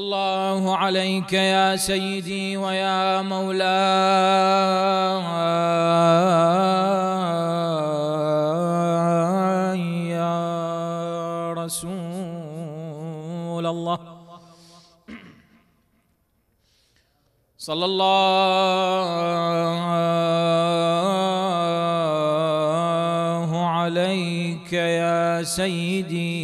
الله عليك يا سيدي ويا مولاي يا رسول الله صلى الله عليك يا سيدي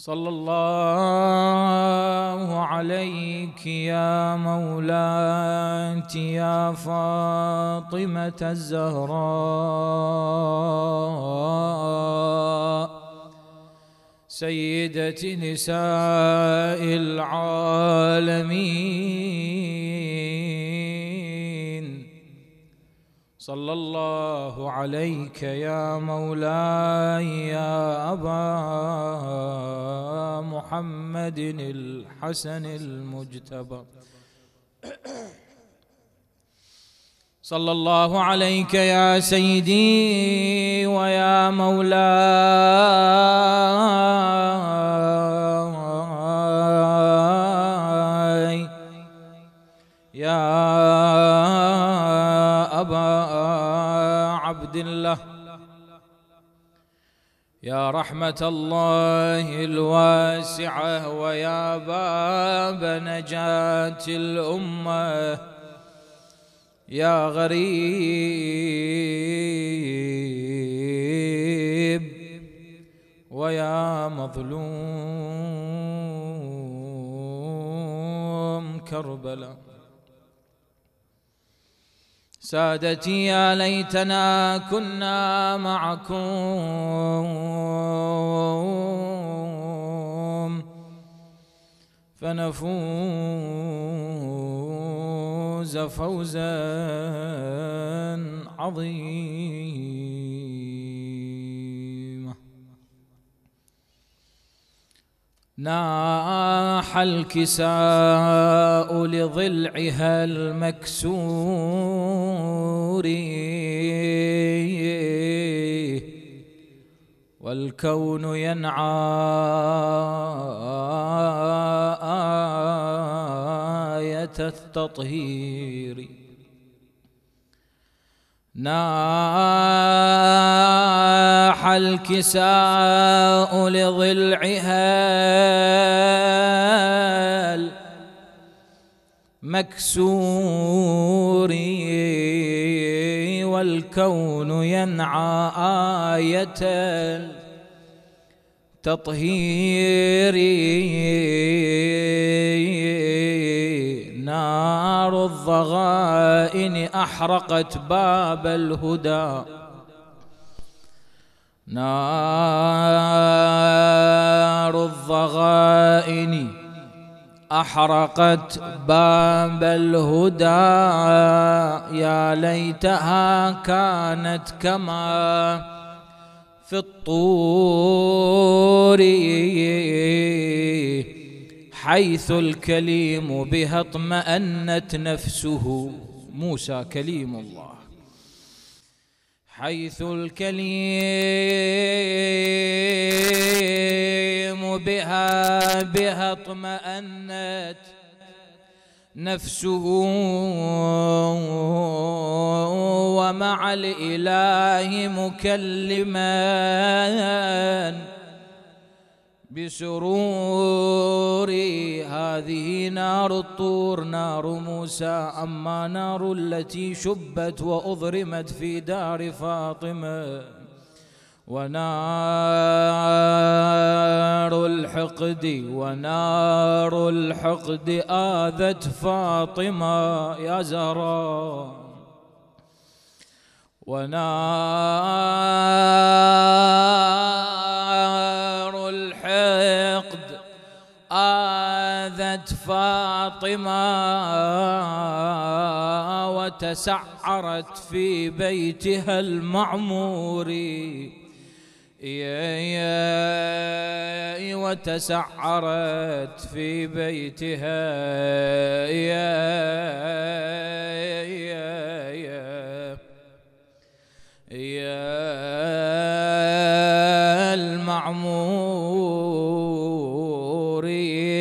صلى الله عليك يا مولاتي يا فاطمة الزهراء سيدة نساء العالمين صلى الله عليك يا مولاي يا أبا محمد الحسن المجتبى صلى الله عليك يا سيدي ويا مولاي رحمة الله الواسعة ويا باب نجاة الأمة يا غريب ويا مظلوم كربلاء سادتي يا ليتنا كنا معكم فنفوز فوزا عظيما ناح الكساء لضلعها المكسور والكون ينعى آية التطهير ناح الكساء لضلعها مكسور والكون ينعى آية تطهيري نار الضغائن أحرقت باب الهدى نار الضغائن أحرقت باب الهدى يا ليتها كانت كما في الطور حيث الكليم بها اطمأنت نفسه موسى كليم الله حيث الكليم بها بها اطمأنت نفسه ومع الإله مكلماً بسرور هذه نار الطور نار موسى أما نار التي شبت وأضرمت في دار فاطمة ونار الحقد ونار الحقد آذت فاطمة يا زهراء ونار الحقد آذت فاطمة وتسعرت في بيتها المعمور وتسعرت في بيتها يا يا يا يا المعمور قيل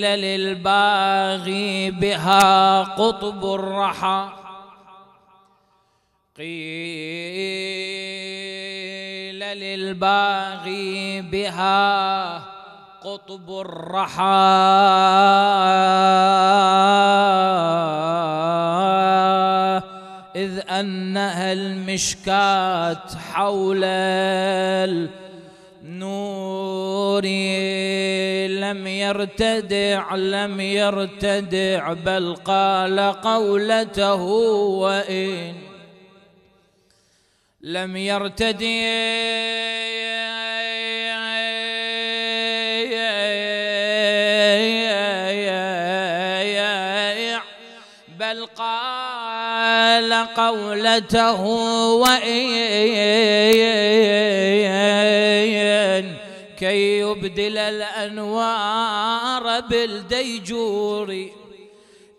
للباغي بها قطب الرحى قيل للباغي بها قطب الرحى إذ أنها المشكات حول النور لم يرتدع لم يرتدع بل قال قولته وإن لم يرتدع بدل قولته وإن كي يبدل الأنوار بالديجور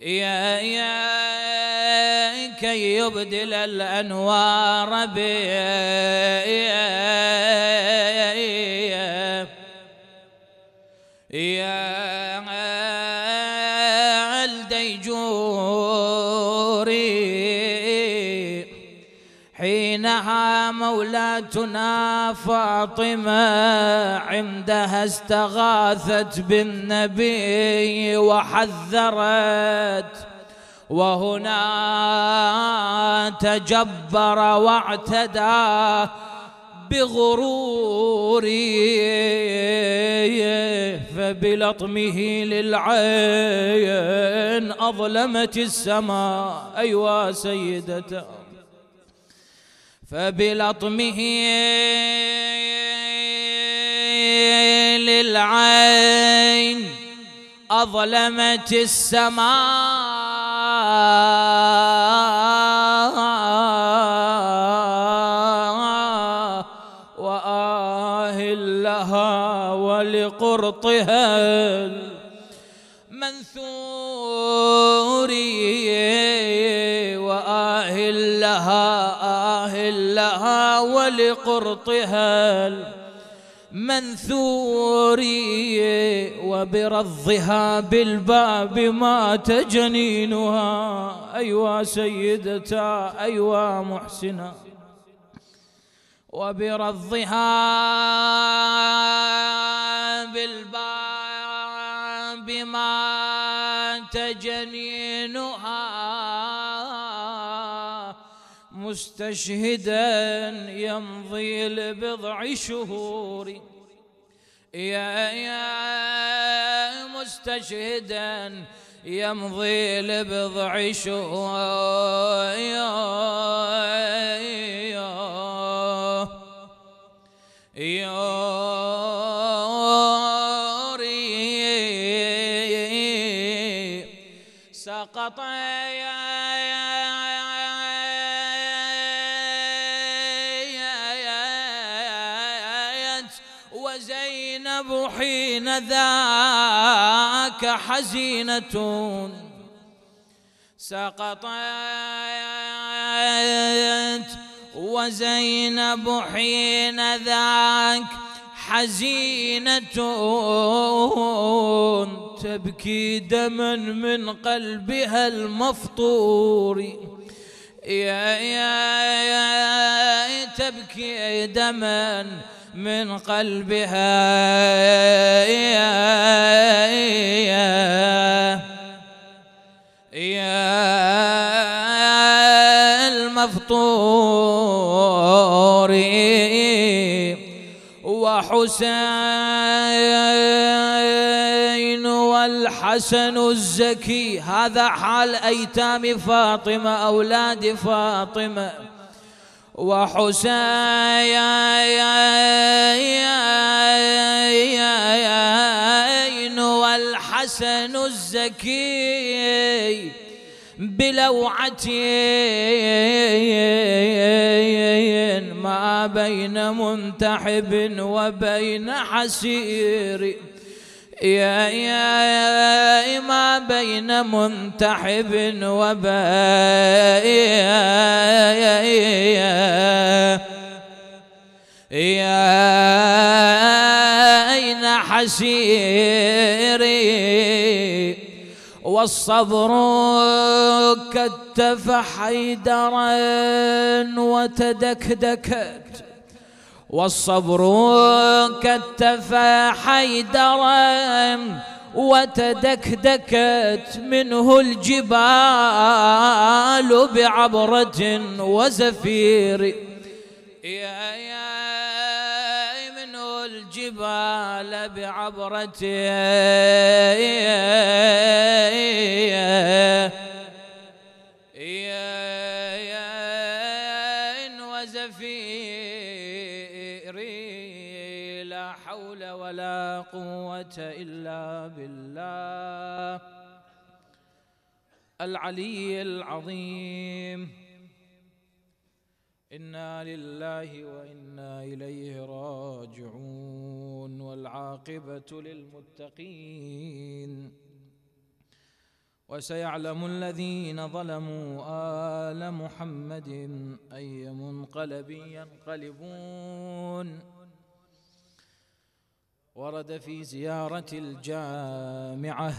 يا يا كي يبدل الأنوار بالديجور مولاتنا فاطمة عندها استغاثت بالنبي وحذرت وهنا تجبر واعتدى بغروره فبلطمه للعين أظلمت السماء أيوا سيدته فبلطمه للعين أظلمت السماء وآه لها ولقرطها لقرطها المنثور وبرضها بالباب مات جنينها أيوا سيدتا أيوا محسنا وبرضها بالباب مات جنينها مستشهدا يمضي لبضع شهور يا يا مستشهدا يمضي لبضع شهور القلب حين ذاك حزينة سقطت وزينب حين ذاك حزينة تبكي دما من قلبها المفطور يا يا يا تبكي دما من قلبها يا المفطور وحسين والحسن الزكي هذا حال أيتام فاطمة أولاد فاطمة وحسين والحسن الزكي بلوعتين ما بين منتحب وبين حسير يا يا ما بين منتحب وبايا يا يا يا أين حسيري والصبر كتف حيدرا وتدكدكت والصبر كتف حيدرا وتدكدكت منه الجبال بعبرة وزفير يا يا منه الجبال بعبرة قوة إلا بالله العلي العظيم إنا لله وإنا إليه راجعون والعاقبة للمتقين وسيعلم الذين ظلموا آل محمد أي منقلب ينقلبون ورد في زيارة الجامعة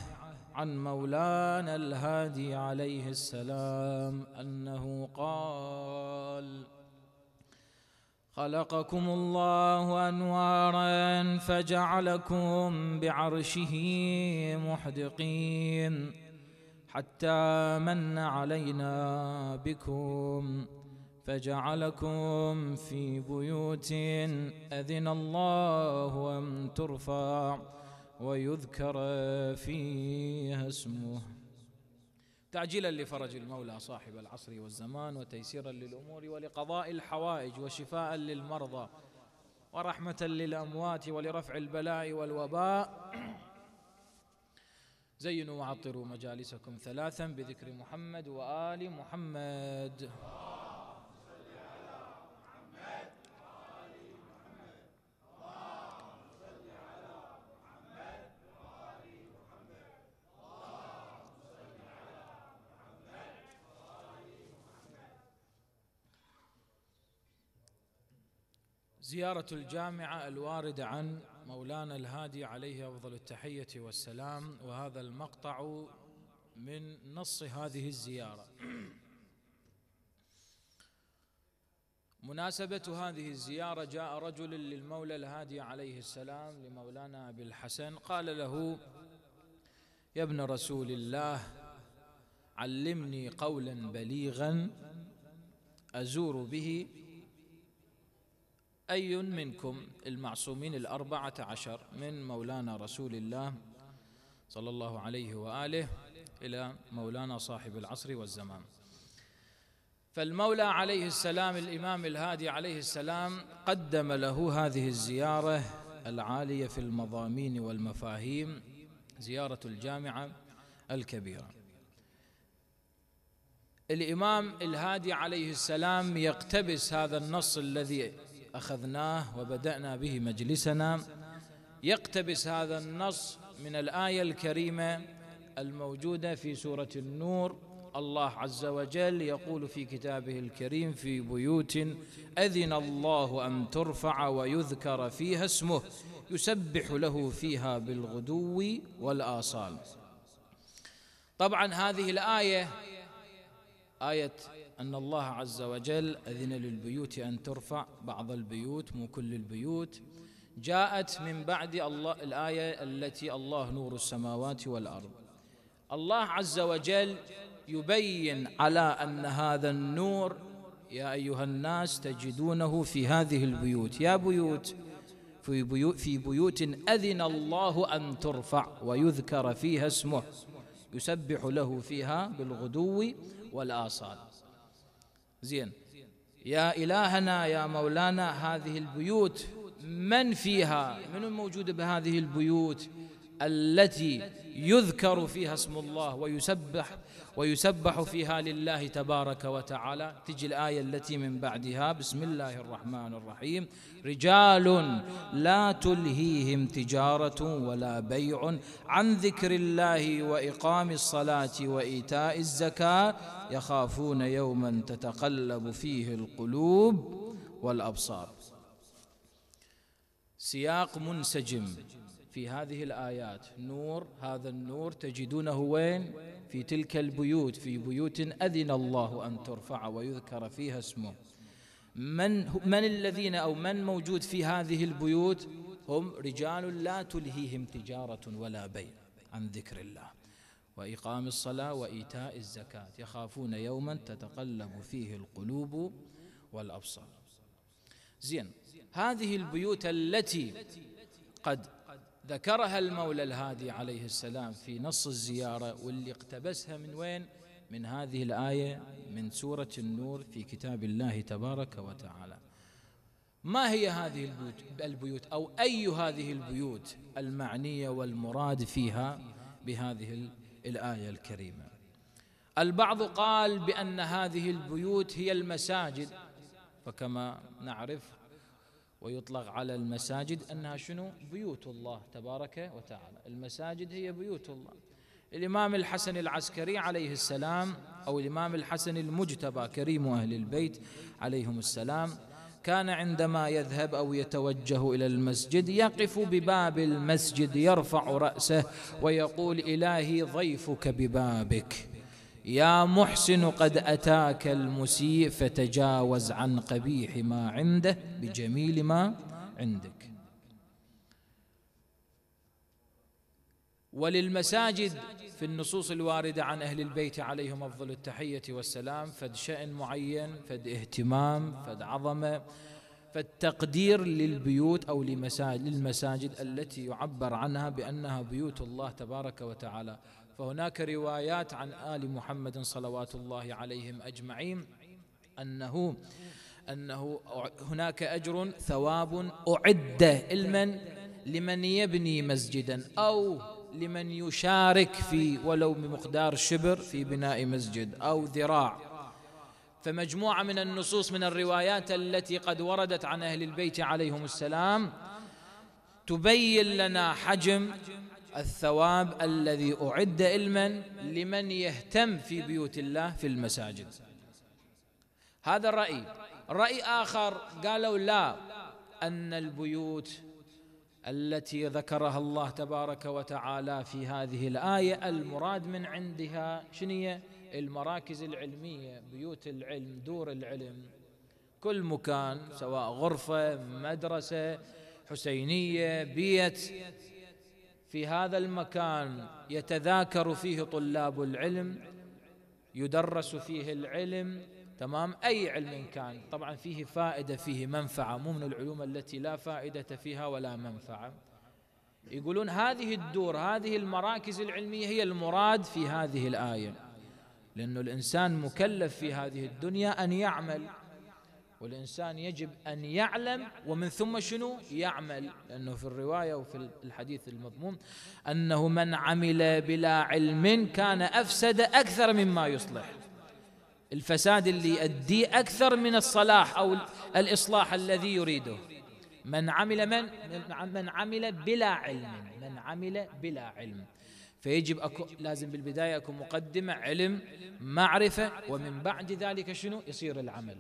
عن مولانا الهادي عليه السلام أنه قال خلقكم الله أنوارا فجعلكم بعرشه محدقين حتى من علينا بكم فجعلكم في بيوت أذن الله أن ترفع ويذكر فيها اسمه تعجيلا لفرج المولى صاحب العصر والزمان وتيسيرا للأمور ولقضاء الحوائج وشفاء للمرضى ورحمة للأموات ولرفع البلاء والوباء زينوا وعطروا مجالسكم ثلاثا بذكر محمد وآل محمد زيارة الجامعة الواردة عن مولانا الهادي عليه أفضل التحية والسلام وهذا المقطع من نص هذه الزيارة مناسبة هذه الزيارة جاء رجل للمولى الهادي عليه السلام لمولانا أبي الحسن قال له يا ابن رسول الله علمني قولا بليغا أزور به أي منكم المعصومين الأربعة عشر من مولانا رسول الله صلى الله عليه وآله إلى مولانا صاحب العصر والزمان فالمولى عليه السلام الإمام الهادي عليه السلام قدم له هذه الزيارة العالية في المضامين والمفاهيم زيارة الجامعة الكبيرة الإمام الهادي عليه السلام يقتبس هذا النص الذي أخذناه وبدأنا به مجلسنا يقتبس هذا النص من الآية الكريمة الموجودة في سورة النور الله عز وجل يقول في كتابه الكريم في بيوت أذن الله أن ترفع ويذكر فيها اسمه يسبح له فيها بالغدو والآصال طبعا هذه الآية آية أن الله عز وجل أذن للبيوت أن ترفع بعض البيوت مو كل البيوت جاءت من بعد الله الآية التي الله نور السماوات والأرض الله عز وجل يبين على أن هذا النور يا أيها الناس تجدونه في هذه البيوت يا بيوت في بيوت, في بيوت أذن الله أن ترفع ويذكر فيها اسمه يسبح له فيها بالغدو والآصال زين يا إلهنا يا مولانا هذه البيوت من فيها من موجود بهذه البيوت التي يذكر فيها اسم الله ويسبح ويسبح فيها لله تبارك وتعالى تجي الآية التي من بعدها بسم الله الرحمن الرحيم رجال لا تلهيهم تجارة ولا بيع عن ذكر الله وإقام الصلاة وإيتاء الزكاة يخافون يوما تتقلب فيه القلوب والأبصار سياق منسجم في هذه الآيات نور هذا النور تجدونه وين في تلك البيوت في بيوت أذن الله أن ترفع ويذكر فيها اسمه من من الذين أو من موجود في هذه البيوت هم رجال لا تلهيهم تجارة ولا بيع عن ذكر الله وإقام الصلاة وإيتاء الزكاة يخافون يوما تتقلب فيه القلوب والأبصار زين هذه البيوت التي قد ذكرها المولى الهادي عليه السلام في نص الزيارة واللي اقتبسها من وين؟ من هذه الآية من سورة النور في كتاب الله تبارك وتعالى ما هي هذه البيوت أو أي هذه البيوت المعنية والمراد فيها بهذه الآية الكريمة البعض قال بأن هذه البيوت هي المساجد فكما نعرف ويطلق على المساجد أنها شنو بيوت الله تبارك وتعالى المساجد هي بيوت الله الإمام الحسن العسكري عليه السلام أو الإمام الحسن المجتبى كريم أهل البيت عليهم السلام كان عندما يذهب أو يتوجه إلى المسجد يقف بباب المسجد يرفع رأسه ويقول إلهي ضيفك ببابك يا محسن قد أتاك المسيء فتجاوز عن قبيح ما عنده بجميل ما عندك وللمساجد في النصوص الواردة عن أهل البيت عليهم أفضل التحية والسلام فد شأن معين فد اهتمام فد عظمة فالتقدير للبيوت أو للمساجد التي يعبر عنها بأنها بيوت الله تبارك وتعالى فهناك روايات عن آل محمد صلوات الله عليهم أجمعين أنه أنه هناك أجر ثواب أعد لمن لمن يبني مسجدا أو لمن يشارك في ولو بمقدار شبر في بناء مسجد أو ذراع فمجموعة من النصوص من الروايات التي قد وردت عن أهل البيت عليهم السلام تبين لنا حجم الثواب الذي أعد علما لمن يهتم في بيوت الله في المساجد هذا رأي رأي آخر قالوا لا أن البيوت التي ذكرها الله تبارك وتعالى في هذه الآية المراد من عندها شنية المراكز العلمية بيوت العلم دور العلم كل مكان سواء غرفة مدرسة حسينية بيت في هذا المكان يتذاكر فيه طلاب العلم يدرس فيه العلم تمام أي علم كان طبعا فيه فائدة فيه منفعة مو من العلوم التي لا فائدة فيها ولا منفعة يقولون هذه الدور هذه المراكز العلمية هي المراد في هذه الآية لأن الإنسان مكلف في هذه الدنيا أن يعمل والإنسان يجب أن يعلم ومن ثم شنو يعمل لأنه في الرواية وفي الحديث المضمون أنه من عمل بلا علم كان أفسد أكثر مما يصلح الفساد اللي يؤديه أكثر من الصلاح أو الإصلاح الذي يريده من عمل من من عمل بلا علم من عمل بلا علم فيجب أكو لازم بالبداية أكون مقدمة علم معرفة ومن بعد ذلك شنو يصير العمل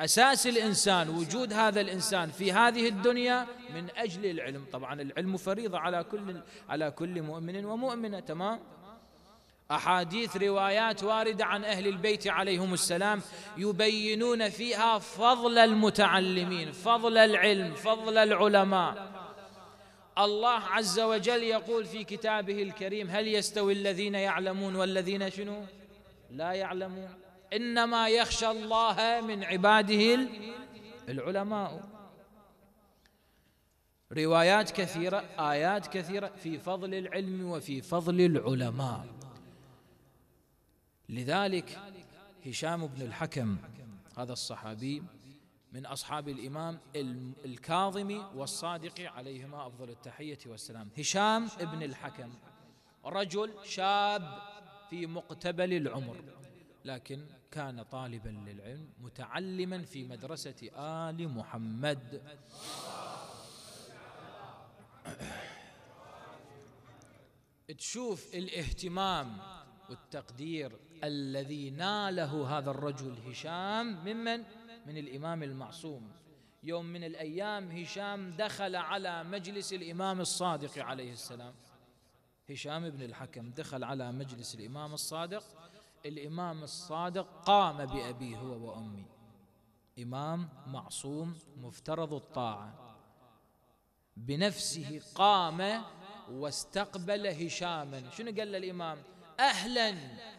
أساس الإنسان وجود هذا الإنسان في هذه الدنيا من أجل العلم طبعا العلم فريضة على كل على كل مؤمن ومؤمنة تمام أحاديث روايات واردة عن أهل البيت عليهم السلام يبينون فيها فضل المتعلمين فضل العلم فضل العلماء الله عز وجل يقول في كتابه الكريم هل يستوي الذين يعلمون والذين شنو لا يعلمون إنما يخشى الله من عباده العلماء روايات كثيرة آيات كثيرة في فضل العلم وفي فضل العلماء لذلك هشام بن الحكم هذا الصحابي من أصحاب الإمام الكاظم والصادق عليهما أفضل التحية والسلام هشام بن الحكم رجل شاب في مقتبل العمر لكن كان طالبا للعلم متعلما في مدرسة آل محمد تشوف الاهتمام والتقدير الذي ناله هذا الرجل هشام ممن من الإمام المعصوم يوم من الأيام هشام دخل على مجلس الإمام الصادق عليه السلام هشام بن الحكم دخل على مجلس الإمام الصادق الإمام الصادق قام بأبي هو وأمي إمام معصوم مفترض الطاعة بنفسه قام واستقبل هشاما شنو قال الإمام أهلا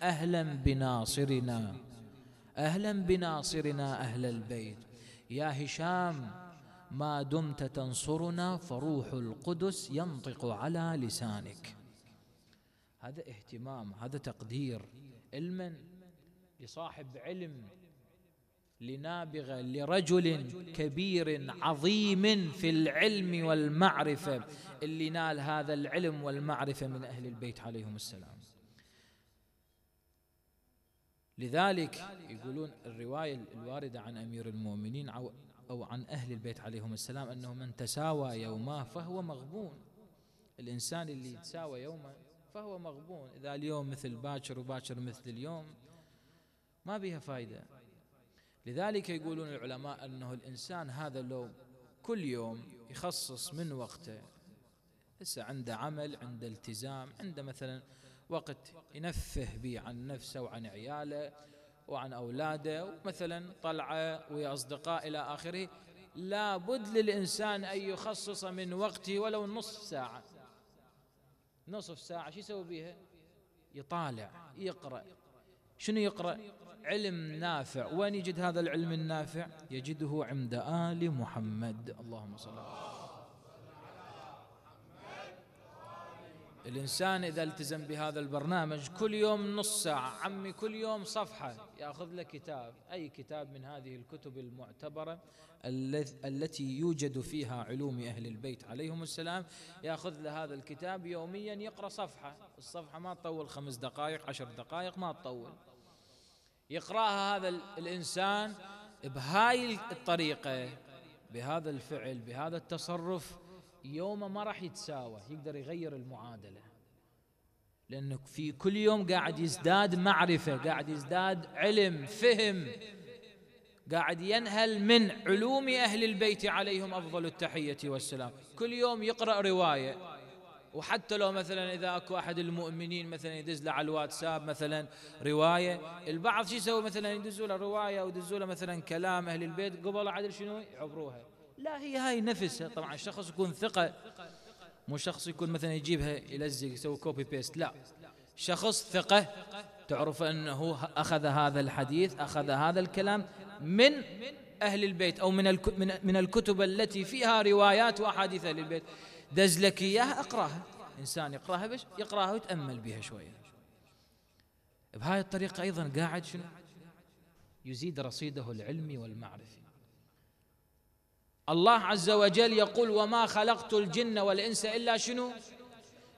أهلا بناصرنا أهلا بناصرنا أهل البيت يا هشام ما دمت تنصرنا فروح القدس ينطق على لسانك هذا اهتمام هذا تقدير علما لصاحب علم لنابغه لرجل كبير عظيم في العلم والمعرفه اللي نال هذا العلم والمعرفه من اهل البيت عليهم السلام لذلك يقولون الروايه الوارده عن امير المؤمنين او عن اهل البيت عليهم السلام انه من تساوى يوما فهو مغبون الانسان اللي يتساوى يومه فهو مغبون إذا اليوم مثل باكر وباكر مثل اليوم ما بيها فايدة لذلك يقولون العلماء أنه الإنسان هذا لو كل يوم يخصص من وقته هسه عنده عمل عنده التزام عنده مثلا وقت ينفه به عن نفسه وعن عياله وعن أولاده ومثلا طلعة ويا أصدقاء إلى آخره لابد للإنسان أن يخصص من وقته ولو نصف ساعة نصف ساعة شو يسوي بيها يطالع يقرأ شنو يقرأ علم نافع وين يجد هذا العلم النافع يجده عند آل محمد اللهم صل على الإنسان إذا التزم بهذا البرنامج كل يوم نص ساعة عمي كل يوم صفحة يأخذ له كتاب أي كتاب من هذه الكتب المعتبرة التي يوجد فيها علوم أهل البيت عليهم السلام يأخذ له هذا الكتاب يوميا يقرأ صفحة الصفحة ما تطول خمس دقائق عشر دقائق ما تطول يقرأها هذا الإنسان بهاي الطريقة بهذا الفعل بهذا التصرف يومه ما راح يتساوى يقدر يغير المعادله لانه في كل يوم قاعد يزداد معرفه قاعد يزداد علم فهم قاعد ينهل من علوم اهل البيت عليهم افضل التحيه والسلام كل يوم يقرا روايه وحتى لو مثلا اذا اكو احد المؤمنين مثلا يدز له على الواتساب مثلا روايه البعض شو يسوي مثلا يدزوا له روايه او يدزوا له مثلا كلام اهل البيت قبل عدل شنو يعبروها لا هي هاي نفسها طبعا الشخص يكون ثقة مو شخص يكون مثلا يجيبها يلزق يسوي كوبي بيست لا شخص ثقة تعرف أنه أخذ هذا الحديث أخذ هذا الكلام من أهل البيت أو من من الكتب التي فيها روايات وأحاديث أهل البيت دز لك إياها أقراها إنسان يقراها بش يقراها ويتأمل بها شوية بهاي الطريقة أيضا قاعد شنو يزيد رصيده العلمي والمعرفي الله عز وجل يقول وما خلقت الجن والإنس إلا شنو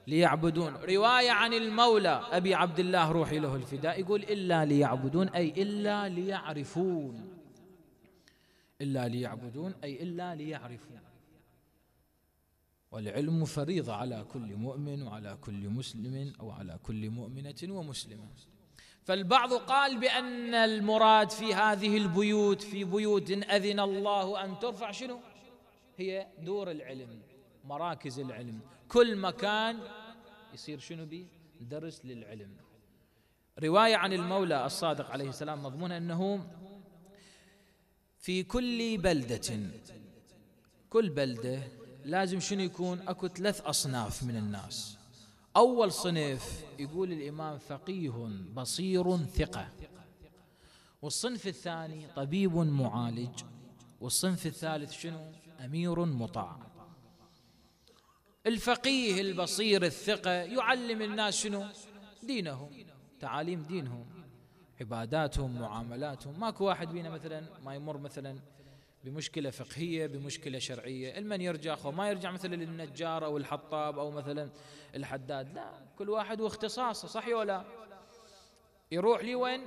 ليعبدون رواية عن المولى أبي عبد الله روحي له الفداء يقول إلا ليعبدون أي إلا ليعرفون إلا ليعبدون أي إلا ليعرفون والعلم فريضة على كل مؤمن وعلى كل مسلم أو على كل مؤمنة ومسلمة فالبعض قال بأن المراد في هذه البيوت في بيوت أذن الله أن ترفع شنو هي دور العلم مراكز العلم كل مكان يصير شنو بي درس للعلم رواية عن المولى الصادق عليه السلام مضمونها أنه في كل بلدة كل بلدة لازم شنو يكون أكو ثلاث أصناف من الناس أول صنف يقول الإمام فقيه بصير ثقة والصنف الثاني طبيب معالج والصنف الثالث شنو أمير مطاع الفقيه البصير الثقة يعلم الناس شنو دينهم تعاليم دينهم عباداتهم معاملاتهم ماكو واحد بينا مثلا ما يمر مثلا بمشكلة فقهية بمشكلة شرعية المن يرجع أخوه ما يرجع مثلا للنجار أو الحطاب أو مثلا الحداد لا كل واحد واختصاصه صح ولا يروح لي وين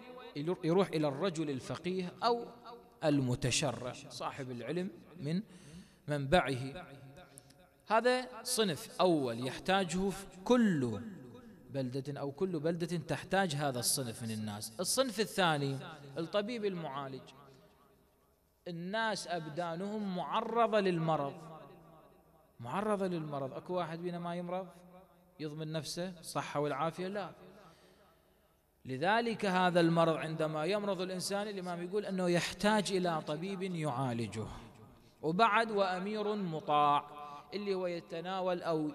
يروح إلى الرجل الفقيه أو المتشرع صاحب العلم من منبعه هذا صنف أول يحتاجه في كل بلدة أو كل بلدة تحتاج هذا الصنف من الناس الصنف الثاني الطبيب المعالج الناس أبدانهم معرضة للمرض معرضة للمرض أكو واحد بينا ما يمرض يضمن نفسه الصحة والعافية لا لذلك هذا المرض عندما يمرض الإنسان الإمام يقول أنه يحتاج إلى طبيب يعالجه وبعد وأمير مطاع اللي هو يتناول أو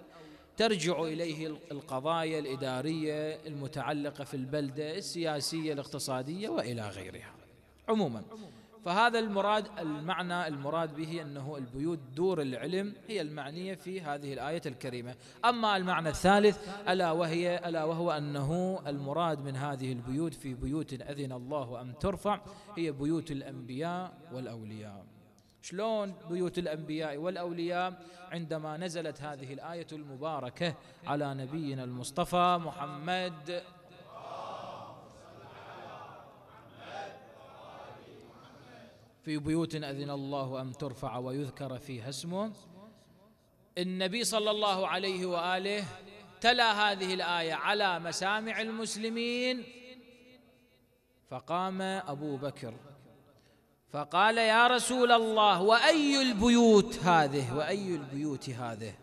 ترجع إليه القضايا الإدارية المتعلقة في البلدة السياسية الاقتصادية وإلى غيرها عموما فهذا المراد المعنى المراد به انه البيوت دور العلم هي المعنيه في هذه الايه الكريمه، اما المعنى الثالث الا وهي الا وهو انه المراد من هذه البيوت في بيوت اذن الله ان ترفع هي بيوت الانبياء والاولياء. شلون بيوت الانبياء والاولياء عندما نزلت هذه الايه المباركه على نبينا المصطفى محمد في بيوت أذن الله أن ترفع ويذكر فيها اسمه النبي صلى الله عليه وآله تلا هذه الآية على مسامع المسلمين فقام أبو بكر فقال يا رسول الله وأي البيوت هذه وأي البيوت هذه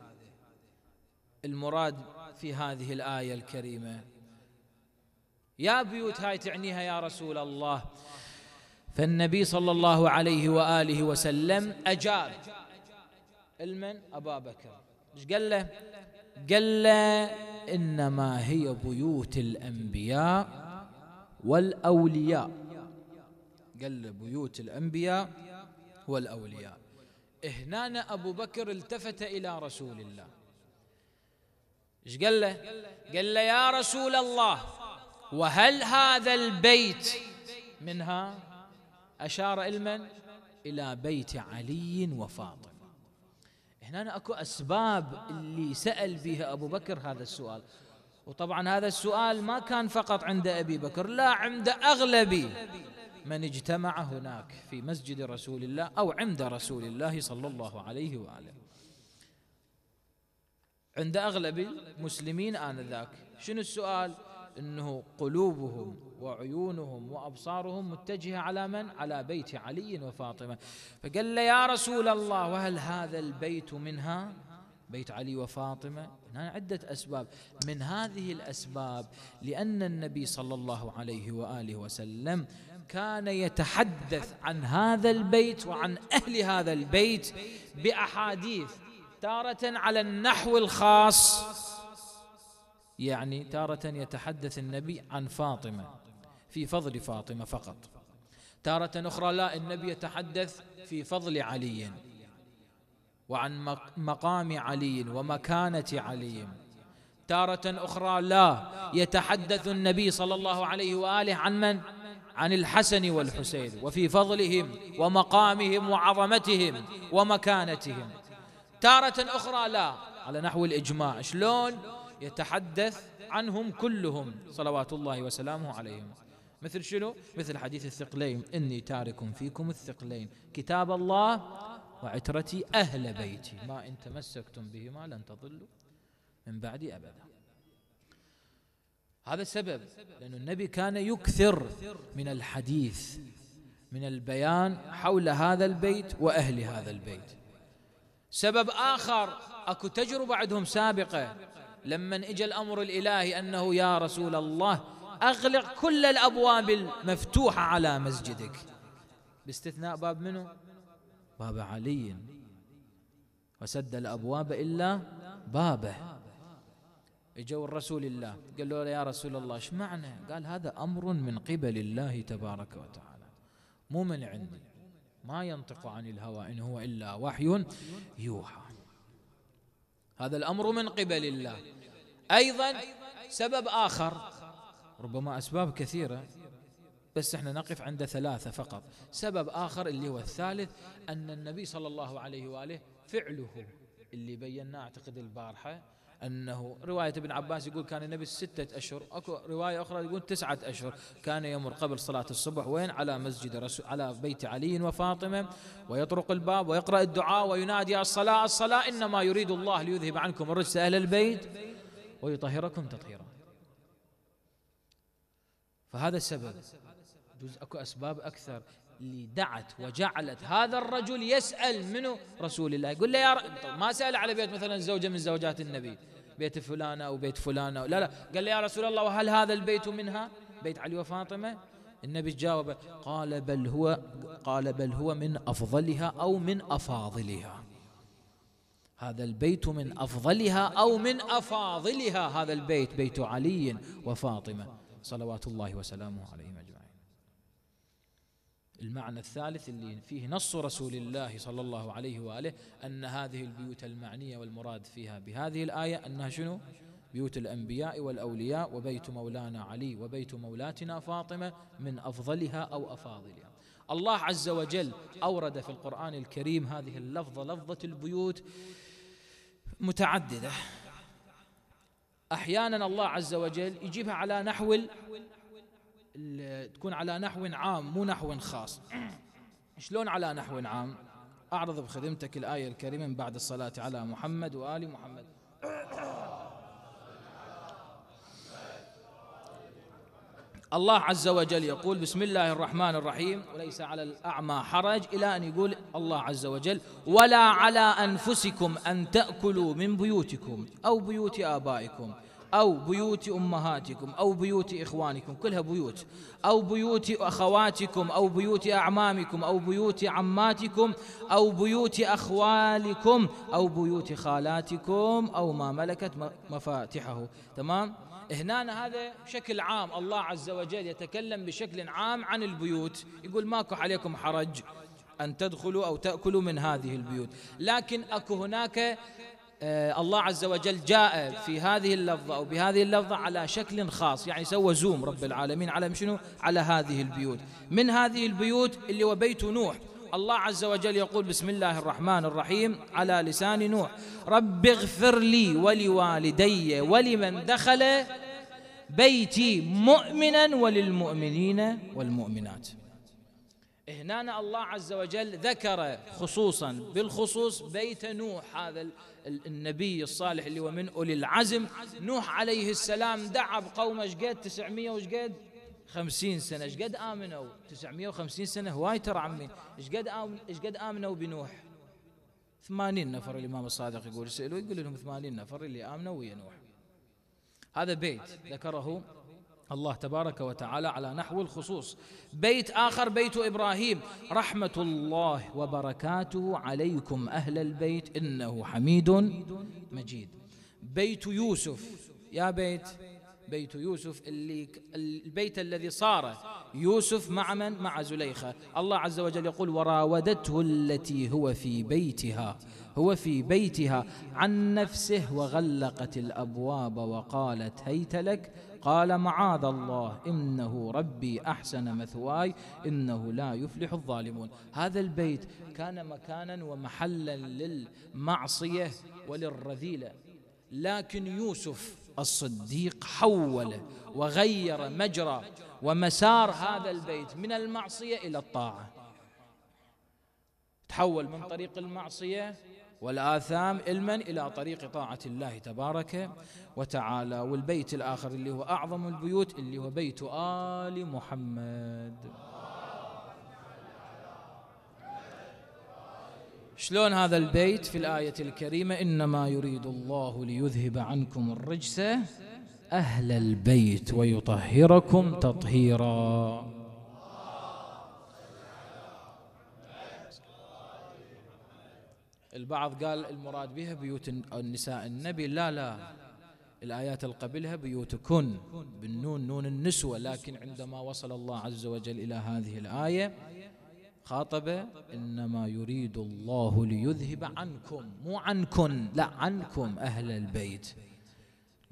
المراد في هذه الآية الكريمة يا بيوت هاي تعنيها يا رسول الله فالنبي صلى الله عليه وآله وسلم أجاب المن أبا بكر ايش قال له قال له إنما هي بيوت الأنبياء والأولياء قال له بيوت الأنبياء والأولياء هنا أبو بكر التفت إلى رسول الله ايش قال له قال له يا رسول الله وهل هذا البيت منها أشار إلمن إلى بيت علي وفاطمة هنا أكو أسباب اللي سأل بها أبو بكر هذا السؤال وطبعا هذا السؤال ما كان فقط عند أبي بكر لا عند أغلب من اجتمع هناك في مسجد رسول الله أو عند رسول الله صلى الله عليه وآله عند أغلب المسلمين آنذاك شنو السؤال؟ أنه قلوبهم وعيونهم وأبصارهم متجهة على من؟ على بيت علي وفاطمة فقال له يا رسول الله وهل هذا البيت منها؟ بيت علي وفاطمة هنا عدة أسباب من هذه الأسباب لأن النبي صلى الله عليه وآله وسلم كان يتحدث عن هذا البيت وعن أهل هذا البيت بأحاديث تارة على النحو الخاص يعني تارة يتحدث النبي عن فاطمة في فضل فاطمة فقط تارة أخرى لا النبي يتحدث في فضل علي وعن مقام علي ومكانة علي تارة أخرى لا يتحدث النبي صلى الله عليه وآله عن من؟ عن الحسن والحسين وفي فضلهم ومقامهم وعظمتهم ومكانتهم تارة أخرى لا على نحو الإجماع شلون يتحدث عنهم كلهم صلوات الله وسلامه عليهم مثل شنو مثل حديث الثقلين إني تارك فيكم الثقلين كتاب الله وعترتي أهل بيتي ما إن تمسكتم بهما لن تضلوا من بعدي أبدا هذا سبب لأن النبي كان يكثر من الحديث من البيان حول هذا البيت وأهل هذا البيت سبب آخر أكو تجربة عندهم سابقة لما إجى الأمر الإلهي أنه يا رسول الله أغلق كل الأبواب المفتوحة على مسجدك باستثناء باب منه باب علي وسد الأبواب إلا بابه اجوا الرسول الله قالوا له يا رسول الله ايش معنى قال هذا أمر من قبل الله تبارك وتعالى مو من عندي ما ينطق عن الهوى إن هو إلا وحي يوحى هذا الأمر من قبل الله أيضا سبب آخر ربما أسباب كثيرة بس احنا نقف عند ثلاثة فقط سبب آخر اللي هو الثالث أن النبي صلى الله عليه وآله فعله اللي بيناه أعتقد البارحة أنه رواية ابن عباس يقول كان النبي ستة أشهر أكو رواية أخرى يقول تسعة أشهر كان يمر قبل صلاة الصبح وين على مسجد رسول على بيت علي وفاطمة ويطرق الباب ويقرأ الدعاء وينادي الصلاة الصلاة إنما يريد الله ليذهب عنكم الرجس أهل البيت ويطهركم تطهيرا فهذا السبب جزء اكو اسباب اكثر اللي دعت وجعلت هذا الرجل يسال منه رسول الله يقول له يا رب ما سال على بيت مثلا زوجه من زوجات النبي بيت فلانه او بيت فلانه لا لا قال له يا رسول الله وهل هذا البيت منها بيت علي وفاطمه النبي جاوب قال بل هو قال بل هو من افضلها او من افاضلها هذا البيت من افضلها او من افاضلها هذا البيت بيت علي وفاطمه صلوات الله وسلامه عليهم أجمعين المعنى الثالث اللي فيه نص رسول الله صلى الله عليه وآله أن هذه البيوت المعنية والمراد فيها بهذه الآية أنها شنو؟ بيوت الأنبياء والأولياء وبيت مولانا علي وبيت مولاتنا فاطمة من أفضلها أو أفاضلها الله عز وجل أورد في القرآن الكريم هذه اللفظة لفظة البيوت متعددة احيانا الله عز وجل يجيبها على نحو تكون على نحو عام مو نحو خاص شلون على نحو عام اعرض بخدمتك الايه الكريمه من بعد الصلاه على محمد وال محمد الله عز وجل يقول بسم الله الرحمن الرحيم وليس على الأعمى حرج إلى أن يقول الله عز وجل ولا على أنفسكم أن تأكلوا من بيوتكم أو بيوت آبائكم أو بيوت أمهاتكم أو بيوت إخوانكم كلها بيوت أو بيوت أخواتكم أو بيوت أعمامكم أو بيوت عماتكم أو بيوت أخوالكم أو بيوت خالاتكم أو ما ملكت مفاتحه تمام هنا هذا بشكل عام الله عز وجل يتكلم بشكل عام عن البيوت يقول ماكو عليكم حرج أن تدخلوا أو تأكلوا من هذه البيوت لكن أكو هناك آه، الله عز وجل جاء في هذه اللفظة أو بهذه اللفظة على شكل خاص يعني سوى زوم رب العالمين على شنو على هذه البيوت من هذه البيوت اللي هو بيت نوح الله عز وجل يقول بسم الله الرحمن الرحيم على لسان نوح رب اغفر لي ولوالدي ولمن دخل بيتي مؤمنا وللمؤمنين والمؤمنات هنا الله عز وجل ذكر خصوصا بالخصوص بيت نوح هذا النبي الصالح اللي هو من أولي العزم نوح عليه السلام دعا بقومه ايش قد 900 وايش قد 50 سنة ايش قد آمنوا 950 سنة هواي ترى عمي ايش قد ايش قد آمنوا بنوح 80 نفر الإمام الصادق يقول سالوه يقول لهم 80 نفر اللي آمنوا ويا نوح هذا بيت ذكره الله تبارك وتعالى على نحو الخصوص بيت آخر بيت إبراهيم رحمة الله وبركاته عليكم أهل البيت إنه حميد مجيد بيت يوسف يا بيت بيت يوسف اللي البيت الذي صار يوسف مع من مع زليخة الله عز وجل يقول وراودته التي هو في بيتها هو في بيتها عن نفسه وغلقت الأبواب وقالت هيت لك قال معاذ الله إنه ربي أحسن مثواي إنه لا يفلح الظالمون هذا البيت كان مكانا ومحلا للمعصية وللرذيلة لكن يوسف الصديق حول وغير مجرى ومسار هذا البيت من المعصية إلى الطاعة تحول من طريق المعصية والآثام المن إلى طريق طاعة الله تبارك وتعالى والبيت الآخر اللي هو أعظم البيوت اللي هو بيت آل محمد شلون هذا البيت في الآية الكريمة إنما يريد الله ليذهب عنكم الرجس أهل البيت ويطهركم تطهيراً البعض قال المراد بها بيوت النساء النبي لا لا الآيات القبلها قبلها بيوتكن بالنون نون النسوة لكن عندما وصل الله عز وجل إلى هذه الآية خاطب إنما يريد الله ليذهب عنكم مو عنكم لا عنكم أهل البيت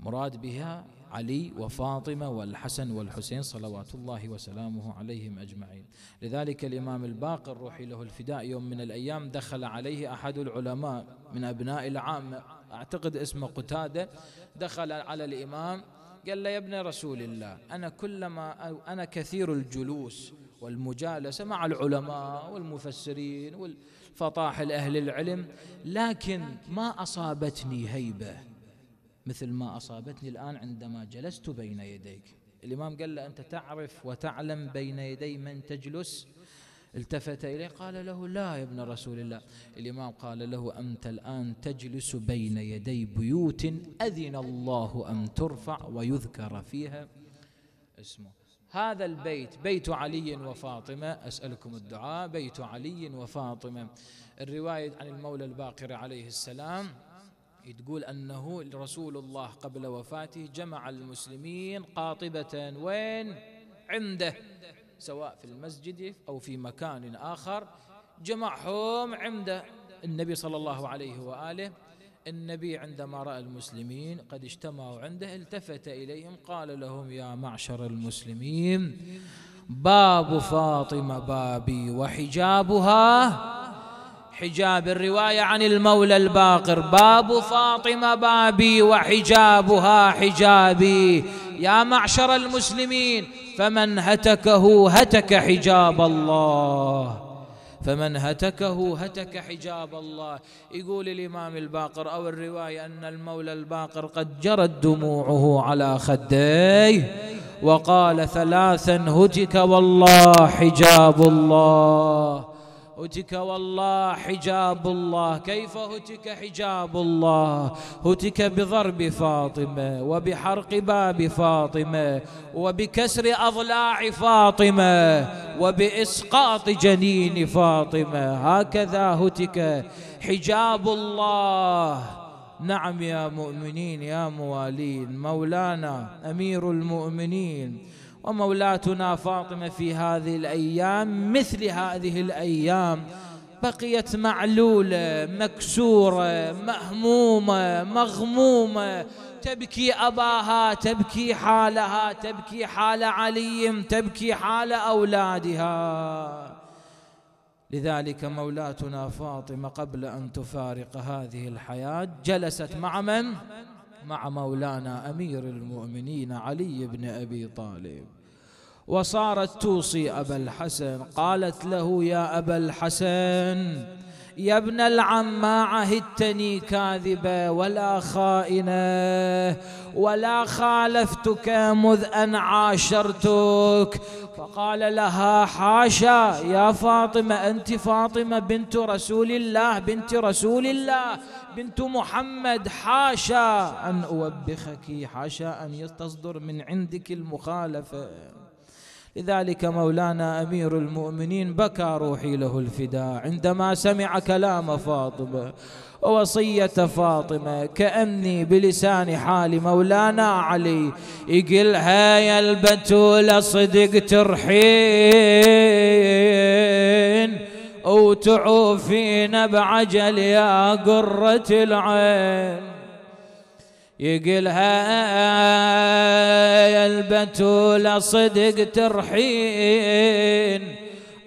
مراد بها علي وفاطمة والحسن والحسين صلوات الله وسلامه عليهم أجمعين لذلك الإمام الباقر روحي له الفداء يوم من الأيام دخل عليه أحد العلماء من أبناء العامة أعتقد اسمه قتادة دخل على الإمام قال له يا ابن رسول الله أنا كلما أنا كثير الجلوس والمجالسة مع العلماء والمفسرين والفطاحل أهل العلم لكن ما أصابتني هيبة مثل ما أصابتني الآن عندما جلست بين يديك الإمام قال له أنت تعرف وتعلم بين يدي من تجلس التفت إليه قال له لا يا ابن رسول الله الإمام قال له أنت الآن تجلس بين يدي بيوت أذن الله أن ترفع ويذكر فيها اسمه هذا البيت بيت علي وفاطمة أسألكم الدعاء بيت علي وفاطمة الرواية عن المولى الباقر عليه السلام تقول أنه رسول الله قبل وفاته جمع المسلمين قاطبة وين عنده سواء في المسجد أو في مكان آخر جمعهم عند النبي صلى الله عليه وآله النبي عندما رأى المسلمين قد اجتمعوا عنده التفت إليهم قال لهم يا معشر المسلمين باب فاطمة بابي وحجابها حجاب الرواية عن المولى الباقر باب فاطمة بابي وحجابها حجابي يا معشر المسلمين فمن هتكه هتك حجاب الله فمن هتكه هتك حجاب الله يقول الإمام الباقر أو الرواية أن المولى الباقر قد جرت دموعه على خديه وقال ثلاثا هتك والله حجاب الله هتك والله حجاب الله كيف هتك حجاب الله هتك بضرب فاطمة وبحرق باب فاطمة وبكسر أضلاع فاطمة وبإسقاط جنين فاطمة هكذا هتك حجاب الله نعم يا مؤمنين يا موالين مولانا امير المؤمنين ومولاتنا فاطمة في هذه الأيام مثل هذه الأيام بقيت معلولة مكسورة مهمومة مغمومة تبكي أباها تبكي حالها تبكي حال علي تبكي حال أولادها لذلك مولاتنا فاطمة قبل أن تفارق هذه الحياة جلست مع من؟ مع مولانا امير المؤمنين علي بن ابي طالب وصارت توصي ابا الحسن قالت له يا ابا الحسن يا ابن العم ما عهدتني كاذبة ولا خائنة ولا خالفتك مذ أن عاشرتك فقال لها حاشا يا فاطمة أنت فاطمة بنت رسول الله بنت رسول الله بنت محمد حاشا أن أوبخك حاشا أن تصدر من عندك المخالفة لذلك مولانا أمير المؤمنين بكى روحي له الفداء عندما سمع كلام فاطمة ووصية فاطمة كأني بلسان حال مولانا علي يقلها يا البتولة صدق ترحين وتعوفين بعجل يا قرة العين يقلها يا البتول صدق ترحين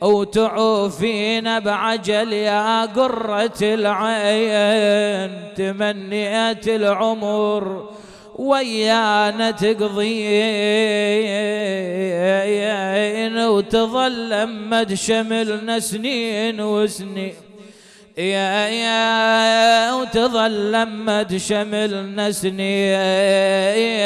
أو تعوفين بعجل يا قرة العين تمنيت العمر ويانا تقضين وتظل مد شملنا سنين وسنين يا يا وتظل لما تشمل نسني يا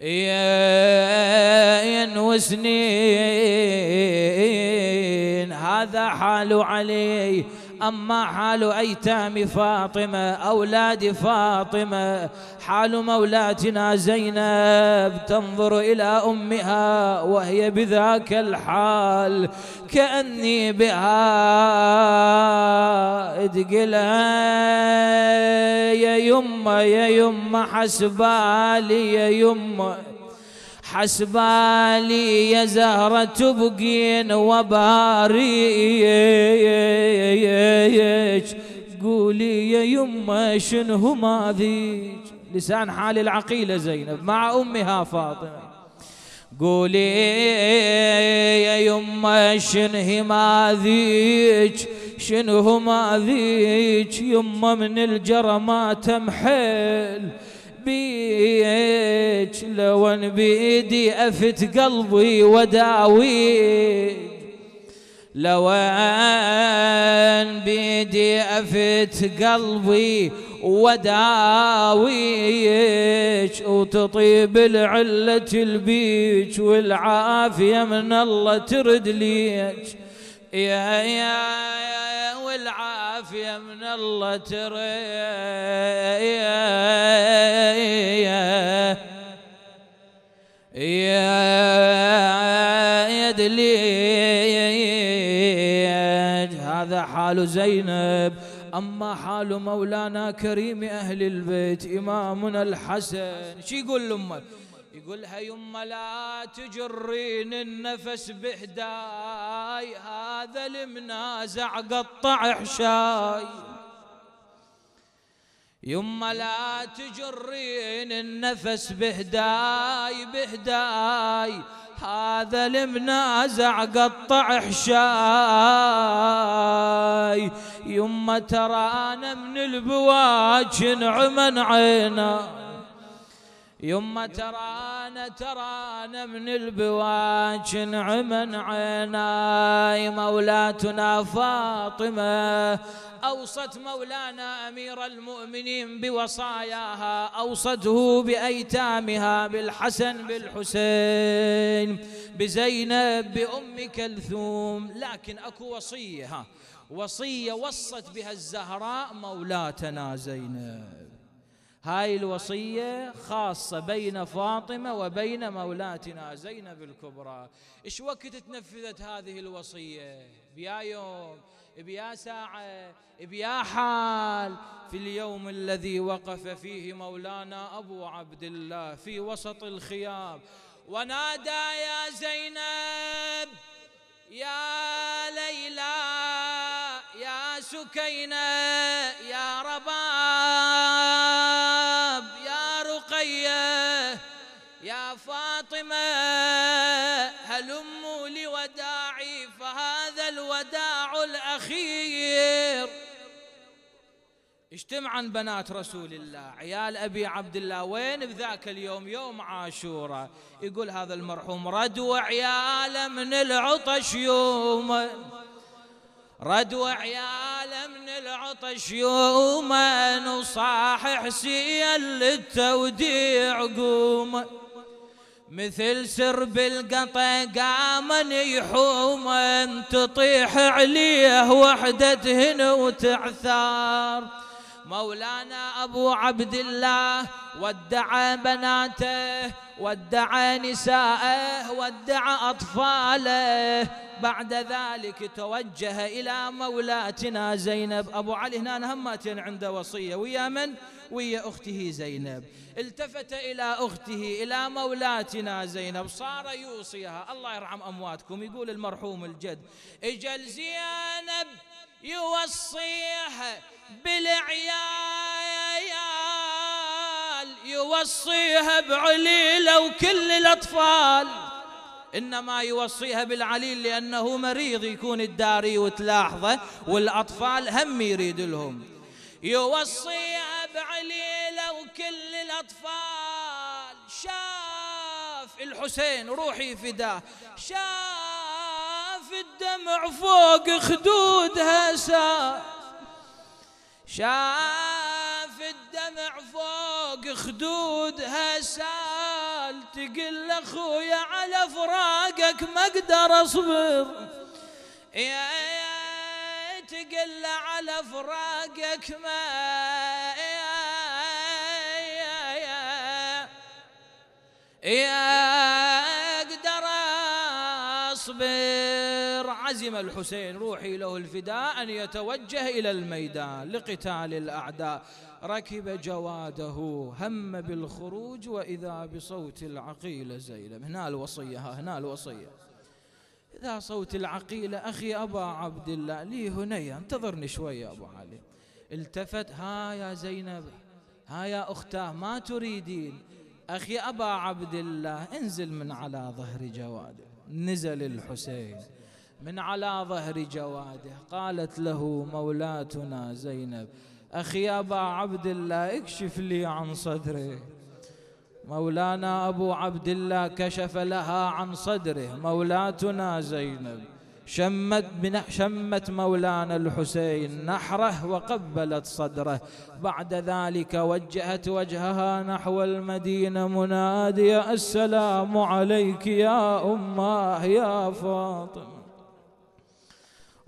يا يا وسنين هذا حال علي أما حال أيتام فاطمة أولاد فاطمة حال مولاتنا زينب تنظر إلى أمها وهي بذاك الحال كأني بها ادقلها يا يمه يا يمه حسبالي يا يمه حسبالي يا زهرة تبقين وباريك قولي يا يما شنو ما ذيك لسان حال العقيلة زينب مع أمها فاطمة قولي يا يما شنه ما ذيك شنه ما ذيك يما من الجرى ما تمحل لو ان بيدي أفت قلبي لو ان بيدي أفت قلبي وداويك وتطيب العلة البيج والعافية من الله ترد ليج يا يا, يا والعافية من الله تري يا يدليج هذا حال زينب أما حال مولانا كريم أهل البيت إمامنا الحسن شي يقول لأمك يقولها يما لا تجرين النفس بهداي هذا المنازع قطع حشاي يما لا تجرين النفس بهداي بهداي هذا المنازع قطع حشاي يما ترى انا من البواج عمن نعم عيناي يما ترانا ترانا من البواش عمن عيناي مولاتنا فاطمة أوصت مولانا أمير المؤمنين بوصاياها أوصته بأيتامها بالحسن بالحسين بزينب بأم كلثوم لكن أكو وصية وصية وصت بها الزهراء مولاتنا زينب هاي الوصية خاصة بين فاطمة وبين مولاتنا زينب الكبرى إيش وقت تنفذت هذه الوصية بيا يوم بيا ساعة بيا حال في اليوم الذي وقف فيه مولانا أبو عبد الله في وسط الخيام ونادى يا زينب يا ليلى يا سكينة يا رباب يا رقية يا فاطمة هلموا لوداعي فهذا الوداع الأخير اجتمعن بنات رسول الله عيال أبي عبد الله وين بذاك اليوم يوم عاشورة يقول هذا المرحوم ردوا عياله من العطش يوم ردوا عياله من العطش يوما وصاح حسين للتوديع قوم مثل سرب القطع قام يحوم تطيح عليه وحدتهن وتعثار مولانا أبو عبد الله ودع بناته ودع نساءه ودع أطفاله بعد ذلك توجه إلى مولاتنا زينب أبو علي هنا همتين عنده وصية ويا من؟ ويا أخته زينب التفت إلى أخته إلى مولاتنا زينب صار يوصيها الله يرحم أمواتكم يقول المرحوم الجد اجل زينب يوصيها بالعيال يوصيها بعليلة وكل الأطفال إنما يوصيها بالعليل لأنه مريض يكون الداري وتلاحظه والأطفال هم يريد لهم يوصيها بعليلة وكل الأطفال شاف الحسين روحي فداه شاف الدمع فوق خدودها سار شاف الدمع فوق خدودها سال تقل اخويا على فراقك ما اقدر اصبر يا يا تقل على فراقك ما يا يا يا اقدر اصبر عزم الحسين روحي له الفداء أن يتوجه إلى الميدان لقتال الأعداء ركب جواده هم بالخروج وإذا بصوت العقيلة زينب هنا الوصية هنا الوصية إذا صوت العقيلة أخي أبا عبد الله لي هنية انتظرني شوية أبو علي التفت ها يا زينب ها يا أختاه ما تريدين أخي أبا عبد الله انزل من على ظهر جواده نزل الحسين من على ظهر جواده قالت له مولاتنا زينب أخي أبا عبد الله اكشف لي عن صدره مولانا أبو عبد الله كشف لها عن صدره مولاتنا زينب شمت, من شمت مولانا الحسين نحره وقبلت صدره بعد ذلك وجهت وجهها نحو المدينة منادية السلام عليك يا أمه يا فاطمة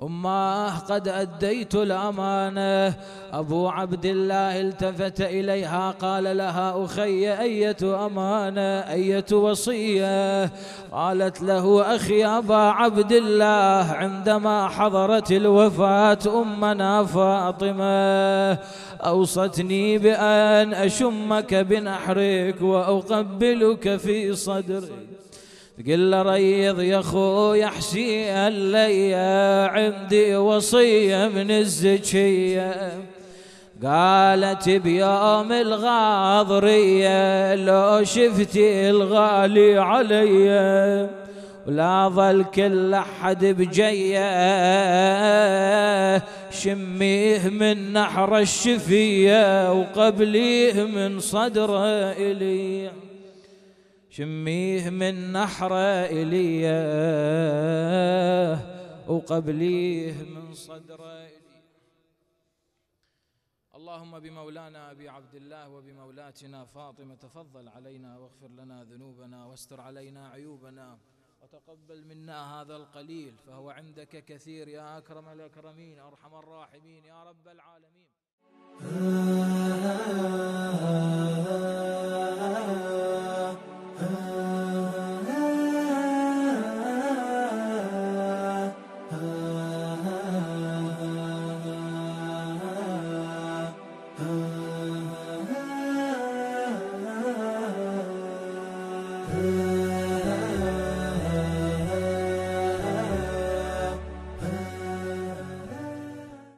أماه قد أديت الأمانة أبو عبد الله التفت إليها قال لها أخي أية أمانة أية وصية قالت له أخي أبا عبد الله عندما حضرت الوفاة أمنا فاطمة أوصتني بأن أشمك بنحرك وأقبلك في صدرك قل له ريض يا اخوي احشي ليا عندي وصيه من الزكيه قالت بيوم الغاضريه لو شفتي الغالي علي ولا ظل كل احد بجيه شميه من نحر الشفيه وقبليه من صدره اليه شميه من نحره إليه وقبليه من صدره اللهم بمولانا أبي عبد الله وبمولاتنا فاطمة تفضل علينا واغفر لنا ذنوبنا واستر علينا عيوبنا وتقبل منا هذا القليل فهو عندك كثير يا أكرم الأكرمين أرحم الراحمين يا رب العالمين